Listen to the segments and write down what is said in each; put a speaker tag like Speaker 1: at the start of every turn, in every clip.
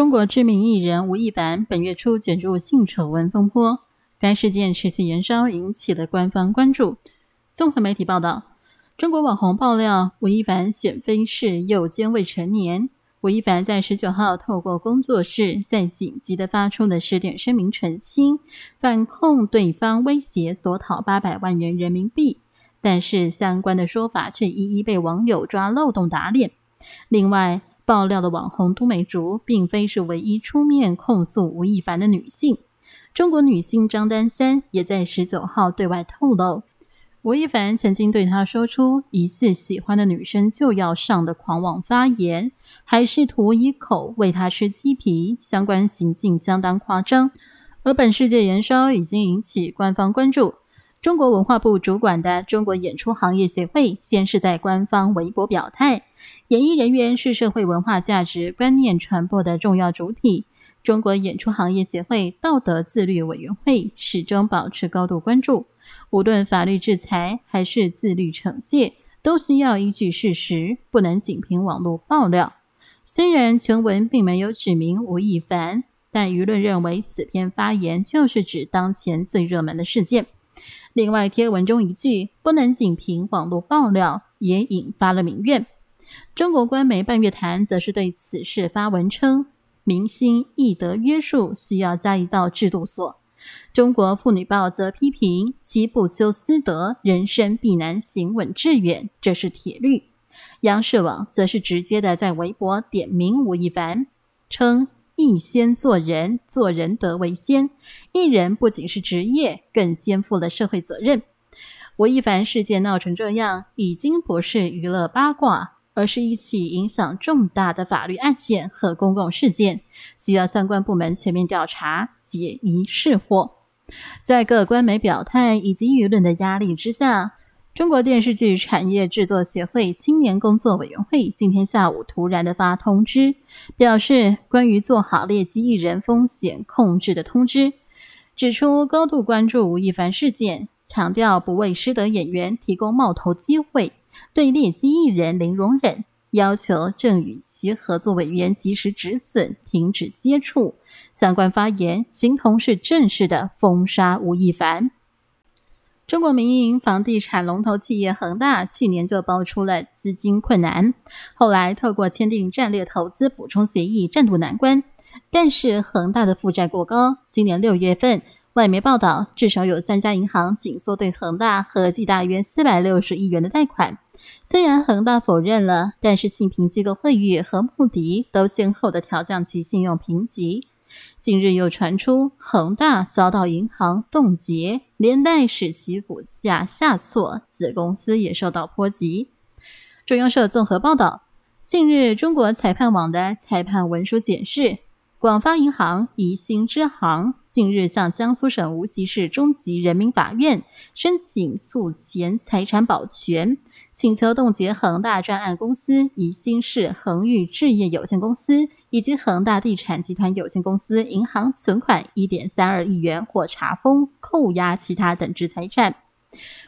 Speaker 1: 中国知名艺人吴亦凡本月初卷入性丑闻风波，该事件持续燃烧，引起了官方关注。综合媒体报道，中国网红爆料吴亦凡选妃是诱奸未成年。吴亦凡在十九号透过工作室在紧急的发出了十点声明澄清，反控对方威胁索讨八百万元人民币，但是相关的说法却一一被网友抓漏洞打脸。另外，爆料的网红都美竹并非是唯一出面控诉吴亦凡的女性，中国女星张丹三也在十九号对外透露，吴亦凡曾经对她说出“一切喜欢的女生就要上”的狂妄发言，还试图一口喂她吃鸡皮，相关行径相当夸张。而本事件元烧已经引起官方关注，中国文化部主管的中国演出行业协会先是在官方微博表态。演艺人员是社会文化价值观念传播的重要主体。中国演出行业协会道德自律委员会始终保持高度关注，无论法律制裁还是自律惩戒，都需要依据事实，不能仅凭网络爆料。虽然全文并没有指明吴亦凡，但舆论认为此篇发言就是指当前最热门的事件。另外，帖文中一句“不能仅凭网络爆料”也引发了民怨。中国官媒半月谈则是对此事发文称：“明星易得约束，需要加一道制度锁。”中国妇女报则批评其不修私德，人生必难行稳致远，这是铁律。央视网则是直接的在微博点名吴亦凡，称“艺先做人，做人德为先。艺人不仅是职业，更肩负了社会责任。”吴亦凡事件闹成这样，已经不是娱乐八卦。而是一起影响重大的法律案件和公共事件，需要相关部门全面调查、解疑释惑。在各官媒表态以及舆论的压力之下，中国电视剧产业制作协会青年工作委员会今天下午突然的发通知，表示关于做好劣迹艺人风险控制的通知，指出高度关注吴亦凡事件，强调不为失德演员提供冒头机会。对劣迹艺人零容忍，要求正与其合作委员及时止损、停止接触。相关发言，形同是正式的封杀吴亦凡。中国民营房地产龙头企业恒大去年就曝出了资金困难，后来透过签订战略投资补充协议，暂渡难关。但是恒大的负债过高，今年六月份。外媒报道，至少有三家银行紧缩对恒大合计大约四百六十亿元的贷款。虽然恒大否认了，但是信评机构惠誉和穆迪都先后的调降其信用评级。近日又传出恒大遭到银行冻结，连带使其股价下挫，子公司也受到波及。中央社综合报道，近日中国裁判网的裁判文书显示。广发银行宜兴支行近日向江苏省无锡市中级人民法院申请诉前财产保全，请求冻结恒大专案公司宜兴市恒裕置业有限公司以及恒大地产集团有限公司银行存款一点三二亿元，或查封、扣押其他等值财产。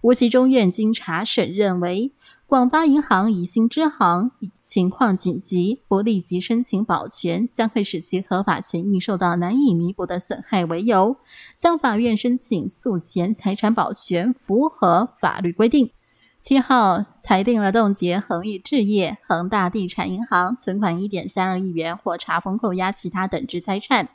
Speaker 1: 无锡中院经查审认为。广发银行宜兴支行情况紧急，不立即申请保全将会使其合法权益受到难以弥补的损害为由，向法院申请诉前财产保全，符合法律规定。七号裁定了冻结恒逸置业、恒大地产银行存款一点三二亿元，或查封、扣押其他等值财产。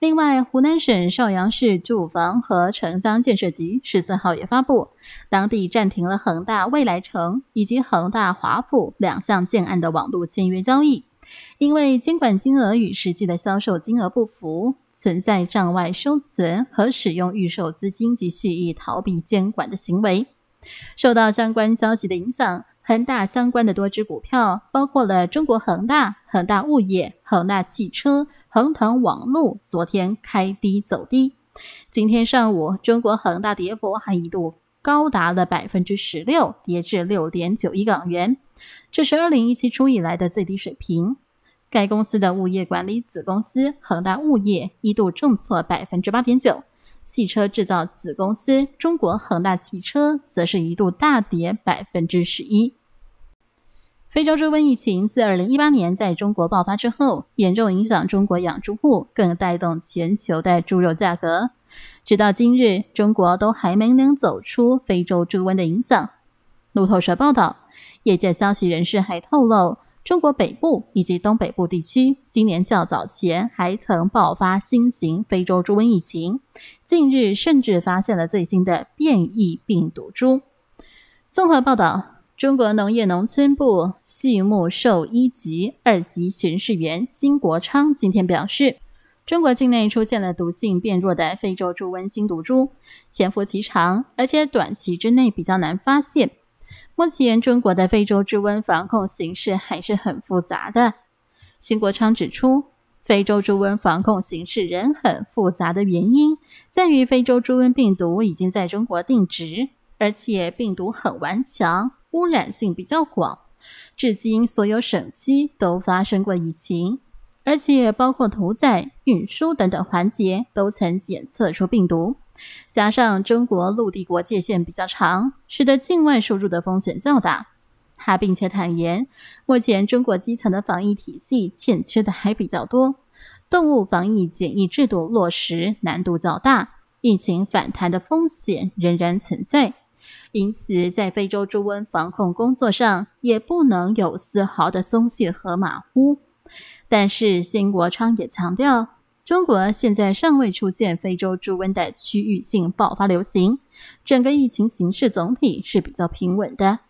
Speaker 1: 另外，湖南省邵阳市住房和城乡建设局十四号也发布，当地暂停了恒大未来城以及恒大华府两项建案的网络签约交易，因为监管金额与实际的销售金额不符，存在账外收存和使用预售资金及蓄意逃避监管的行为。受到相关消息的影响。恒大相关的多只股票，包括了中国恒大、恒大物业、恒大汽车、恒腾网络，昨天开低走低。今天上午，中国恒大跌幅还一度高达了百分之十六，跌至六点九一港元，这是二零一七初以来的最低水平。该公司的物业管理子公司恒大物业一度重挫百分之八点九。汽车制造子公司中国恒大汽车则是一度大跌百分之十一。非洲猪瘟疫情自二零一八年在中国爆发之后，严重影响中国养猪户，更带动全球的猪肉价格。直到今日，中国都还没能走出非洲猪瘟的影响。路透社报道，业界消息人士还透露。中国北部以及东北部地区今年较早前还曾爆发新型非洲猪瘟疫情，近日甚至发现了最新的变异病毒株。综合报道，中国农业农村部畜牧兽医局二级巡视员辛国昌今天表示，中国境内出现了毒性变弱的非洲猪瘟新毒株，潜伏期长，而且短期之内比较难发现。目前中国的非洲猪瘟防控形势还是很复杂的。邢国昌指出，非洲猪瘟防控形势仍很复杂的原因在于，非洲猪瘟病毒已经在中国定植，而且病毒很顽强，污染性比较广，至今所有省区都发生过疫情，而且包括屠宰、运输等等环节都曾检测出病毒。加上中国陆地国界线比较长，使得境外输入的风险较大。他并且坦言，目前中国基层的防疫体系欠缺的还比较多，动物防疫检疫制度落实难度较大，疫情反弹的风险仍然存在。因此，在非洲猪瘟防控工作上，也不能有丝毫的松懈和马虎。但是，辛国昌也强调。中国现在尚未出现非洲猪瘟的区域性爆发流行，整个疫情形势总体是比较平稳的。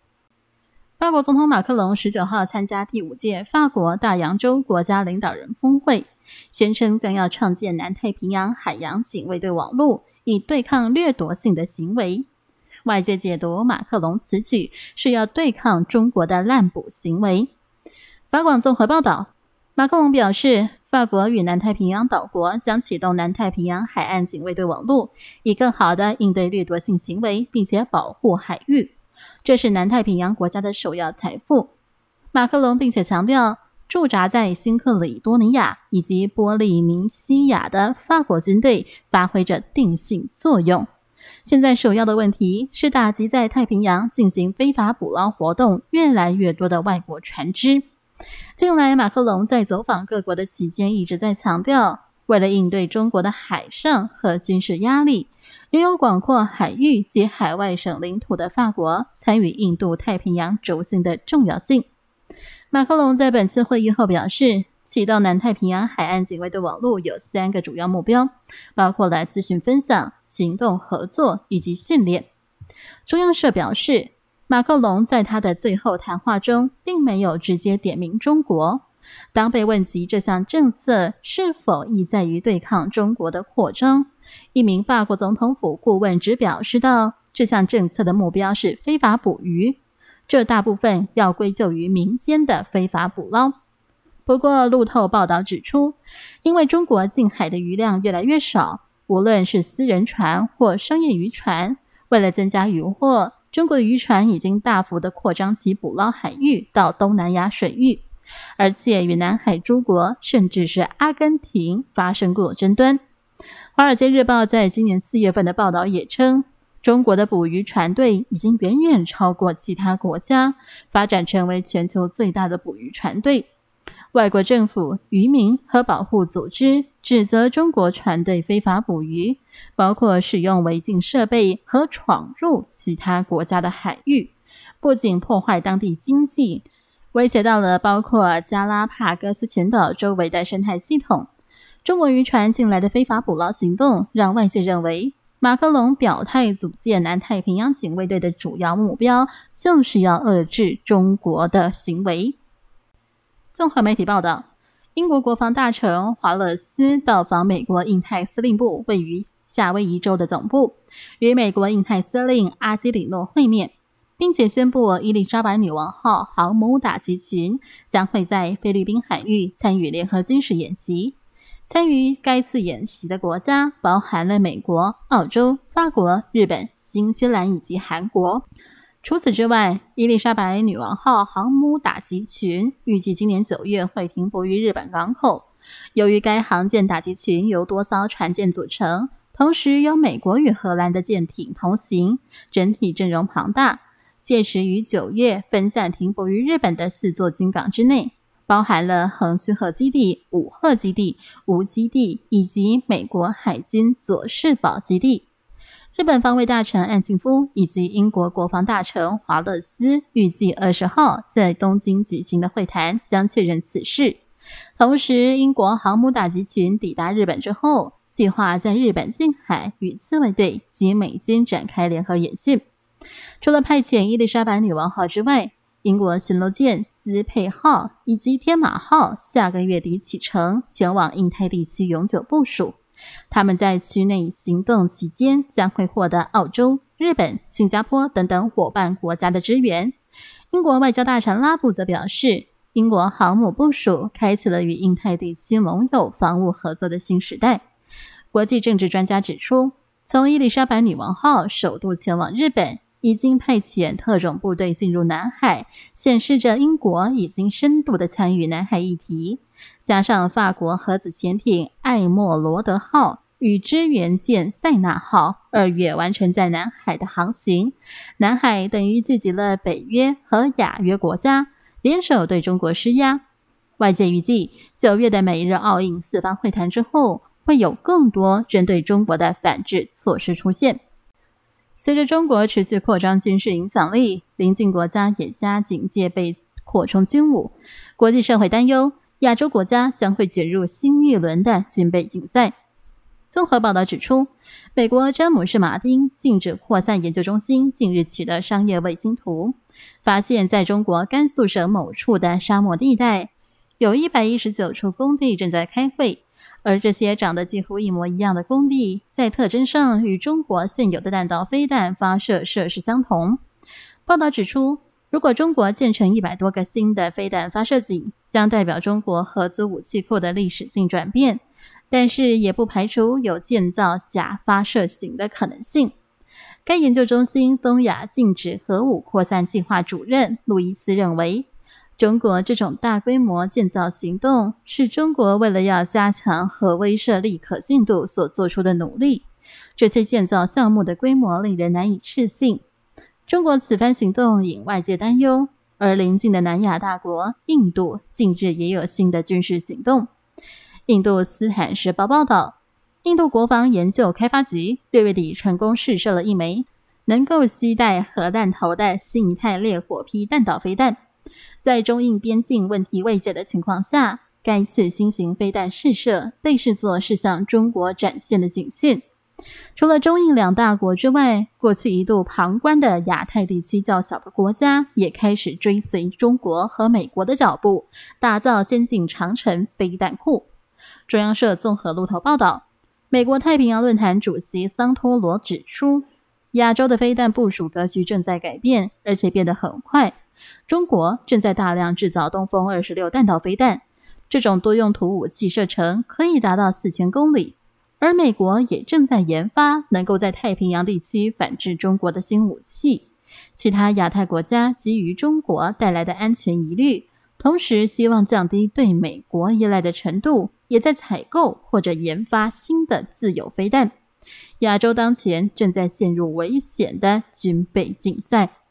Speaker 1: 法国总统马克龙十九号参加第五届法国大洋洲国家领导人峰会，宣称将要创建南太平洋海洋警卫队网络，以对抗掠夺性的行为。外界解读马克龙此举是要对抗中国的滥捕行为。法广综合报道。马克龙表示，法国与南太平洋岛国将启动南太平洋海岸警卫队网络，以更好地应对掠夺性行为，并且保护海域。这是南太平洋国家的首要财富。马克龙并且强调，驻扎在新克里多尼亚以及波利尼西亚的法国军队发挥着定性作用。现在首要的问题是打击在太平洋进行非法捕捞活动越来越多的外国船只。近来，马克龙在走访各国的期间一直在强调，为了应对中国的海上和军事压力，拥有广阔海域及海外省领土的法国参与印度太平洋轴心的重要性。马克龙在本次会议后表示，启动南太平洋海岸警卫队网络有三个主要目标，包括来资讯分享、行动合作以及训练。中央社表示。马克龙在他的最后谈话中，并没有直接点名中国。当被问及这项政策是否意在于对抗中国的扩张，一名法国总统府顾问只表示道：“这项政策的目标是非法捕鱼，这大部分要归咎于民间的非法捕捞。”不过，路透报道指出，因为中国近海的鱼量越来越少，无论是私人船或商业渔船，为了增加渔获。中国渔船已经大幅的扩张其捕捞海域到东南亚水域，而且与南海诸国甚至是阿根廷发生过争端。《华尔街日报》在今年四月份的报道也称，中国的捕鱼船队已经远远超过其他国家，发展成为全球最大的捕鱼船队。外国政府、渔民和保护组织指责中国船队非法捕鱼，包括使用违禁设备和闯入其他国家的海域，不仅破坏当地经济，威胁到了包括加拉帕戈斯群岛周围的生态系统。中国渔船进来的非法捕捞行动，让外界认为马克龙表态组建南太平洋警卫队的主要目标就是要遏制中国的行为。综合媒体报道，英国国防大臣华勒斯到访美国印太司令部位于夏威夷州的总部，与美国印太司令阿基里诺会面，并且宣布伊丽莎白女王号航母打击群将会在菲律宾海域参与联合军事演习。参与该次演习的国家包含了美国、澳洲、法国、日本、新西兰以及韩国。除此之外，伊丽莎白女王号航母打击群预计今年九月会停泊于日本港口。由于该航舰打击群由多艘船舰组成，同时由美国与荷兰的舰艇同行，整体阵容庞大。届时于九月分散停泊于日本的四座军港之内，包含了横须贺基地、武鹤基地、吴基地以及美国海军佐世保基地。日本防卫大臣岸信夫以及英国国防大臣华勒斯预计二十号在东京举行的会谈将确认此事。同时，英国航母打击群抵达日本之后，计划在日本近海与自卫队及美军展开联合演训。除了派遣伊丽莎白女王号之外，英国巡逻舰斯佩号以及天马号下个月底启程前往印太地区永久部署。他们在区内行动期间，将会获得澳洲、日本、新加坡等等伙伴国家的支援。英国外交大臣拉布则表示，英国航母部署开启了与印太地区盟友防务合作的新时代。国际政治专家指出，从伊丽莎白女王号首度前往日本，已经派遣特种部队进入南海，显示着英国已经深度的参与南海议题。加上法国核子潜艇“艾莫罗德号”与支援舰“塞纳号”，二月完成在南海的航行，南海等于聚集了北约和亚约国家联手对中国施压。外界预计，九月的美日澳印四方会谈之后，会有更多针对中国的反制措施出现。随着中国持续扩张军事影响力，邻近国家也加紧戒备、扩充军武，国际社会担忧。亚洲国家将会卷入新一轮的军备竞赛。综合报道指出，美国詹姆士马丁禁止扩散研究中心近日取得商业卫星图，发现在中国甘肃省某处的沙漠地带，有一百一十九处工地正在开会，而这些长得几乎一模一样的工地，在特征上与中国现有的弹道飞弹发射设施相同。报道指出。如果中国建成一百多个新的飞弹发射井，将代表中国核资武器库的历史性转变。但是，也不排除有建造假发射井的可能性。该研究中心东亚禁止核武扩散计划主任路易斯认为，中国这种大规模建造行动是中国为了要加强核威慑力可信度所做出的努力。这些建造项目的规模令人难以置信。中国此番行动引外界担忧，而邻近的南亚大国印度近日也有新的军事行动。印度斯坦时报报道，印度国防研究开发局六月底成功试射了一枚能够携带核弹头的“新一代烈火 ”P 弹道飞弹。在中印边境问题未解的情况下，该次新型飞弹试射被视作是向中国展现的警讯。除了中印两大国之外，过去一度旁观的亚太地区较小的国家也开始追随中国和美国的脚步，打造先进长城飞弹库。中央社综合路透报道，美国太平洋论坛主席桑托罗指出，亚洲的飞弹部署格局正在改变，而且变得很快。中国正在大量制造东风二十六弹道飞弹，这种多用途武器射程可以达到四千公里。而美国也正在研发能够在太平洋地区反制中国的新武器。其他亚太国家基于中国带来的安全疑虑，同时希望降低对美国依赖的程度，也在采购或者研发新的自有飞弹。亚洲当前正在陷入危险的军备竞赛。